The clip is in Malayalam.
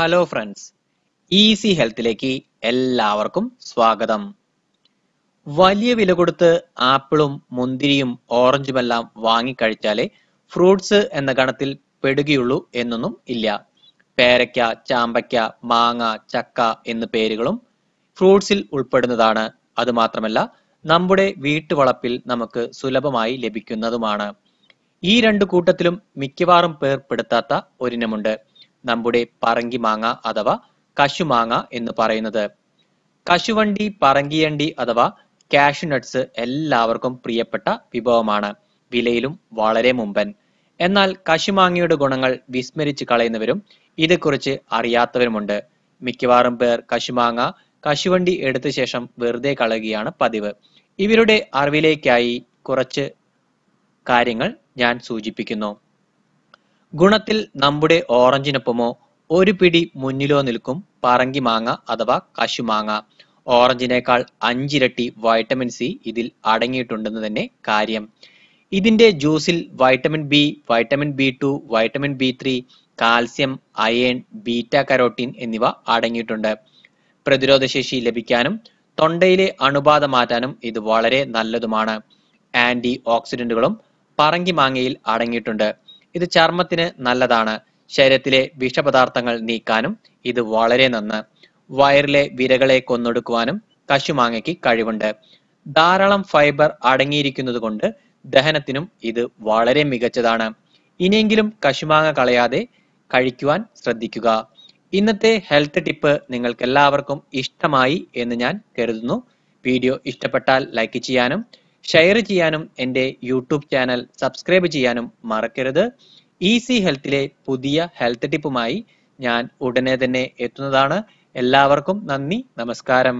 ഹലോ ഫ്രണ്ട്സ് ഈസി ഹെൽത്തിലേക്ക് എല്ലാവർക്കും സ്വാഗതം വലിയ വില കൊടുത്ത് ആപ്പിളും മുന്തിരിയും ഓറഞ്ചുമെല്ലാം വാങ്ങിക്കഴിച്ചാലേ ഫ്രൂട്ട്സ് എന്ന ഗണത്തിൽ പെടുകയുള്ളൂ എന്നൊന്നും ഇല്ല പേരയ്ക്ക ചാമ്പയ്ക്ക മാങ്ങ ചക്ക എന്ന പേരുകളും ഫ്രൂട്ട്സിൽ ഉൾപ്പെടുന്നതാണ് അതുമാത്രമല്ല നമ്മുടെ വീട്ടുവളപ്പിൽ നമുക്ക് സുലഭമായി ലഭിക്കുന്നതുമാണ് ഈ രണ്ട് കൂട്ടത്തിലും മിക്കവാറും പേർപ്പെടുത്താത്ത പെടുത്താത്ത ഒരിനമുണ്ട് നമ്മുടെ പറങ്കി മാങ്ങ അഥവാ കശുമാങ്ങ എന്ന് പറയുന്നത് കശുവണ്ടി പറങ്കിയണ്ടി അഥവാ കാഷ്യൂനട്ട്സ് എല്ലാവർക്കും പ്രിയപ്പെട്ട വിഭവമാണ് വിലയിലും വളരെ മുമ്പൻ എന്നാൽ കശുമാങ്ങയുടെ ഗുണങ്ങൾ വിസ്മരിച്ച് കളയുന്നവരും ഇതേക്കുറിച്ച് അറിയാത്തവരുമുണ്ട് മിക്കവാറും പേർ കശുമാങ്ങ കശുവണ്ടി എടുത്ത ശേഷം വെറുതെ കളയുകയാണ് പതിവ് ഇവരുടെ അറിവിലേക്കായി കുറച്ച് കാര്യങ്ങൾ ഞാൻ സൂചിപ്പിക്കുന്നു ഗുണത്തിൽ നമ്മുടെ ഓറഞ്ചിനൊപ്പമോ ഒരു പിടി മുന്നിലോ നിൽക്കും പറങ്കി മാങ്ങ അഥവാ കശുമാങ്ങ ഓറഞ്ചിനേക്കാൾ അഞ്ചിരട്ടി വൈറ്റമിൻ സി ഇതിൽ അടങ്ങിയിട്ടുണ്ടെന്ന് തന്നെ കാര്യം ഇതിന്റെ ജ്യൂസിൽ vitamin B vitamin B two vitamin B three calcium iron beta carotene എന്നിവ അടങ്ങിയിട്ടുണ്ട് പ്രതിരോധശേഷി ലഭിക്കാനും തൊണ്ടയിലെ അണുബാധ മാറ്റാനും ഇത് വളരെ നല്ലതുമാണ് ആന്റി ഓക്സിഡന്റുകളും പറങ്കി മാങ്ങയിൽ അടങ്ങിയിട്ടുണ്ട് ഇത് ചർമ്മത്തിന് നല്ലതാണ് ശരീരത്തിലെ വിഷപദാർത്ഥങ്ങൾ നീക്കാനും ഇത് വളരെ നന്ന് വയറിലെ വിരകളെ കൊന്നൊടുക്കുവാനും കശുമാങ്ങയ്ക്ക് കഴിവുണ്ട് ധാരാളം ഫൈബർ അടങ്ങിയിരിക്കുന്നത് കൊണ്ട് ദഹനത്തിനും ഇത് വളരെ മികച്ചതാണ് ഇനിയെങ്കിലും കശുമാങ്ങ കളയാതെ കഴിക്കുവാൻ ശ്രദ്ധിക്കുക ഇന്നത്തെ ഹെൽത്ത് ടിപ്പ് നിങ്ങൾക്ക് എല്ലാവർക്കും ഇഷ്ടമായി എന്ന് ഞാൻ കരുതുന്നു വീഡിയോ ഇഷ്ടപ്പെട്ടാൽ ലൈക്ക് ചെയ്യാനും ഷെയർ ചെയ്യാനും എൻ്റെ യൂട്യൂബ് ചാനൽ സബ്സ്ക്രൈബ് ചെയ്യാനും മറക്കരുത് ഈസി ഹെൽത്തിലെ പുതിയ ഹെൽത്ത് ടിപ്പുമായി ഞാൻ ഉടനെ തന്നെ എത്തുന്നതാണ് എല്ലാവർക്കും നന്ദി നമസ്കാരം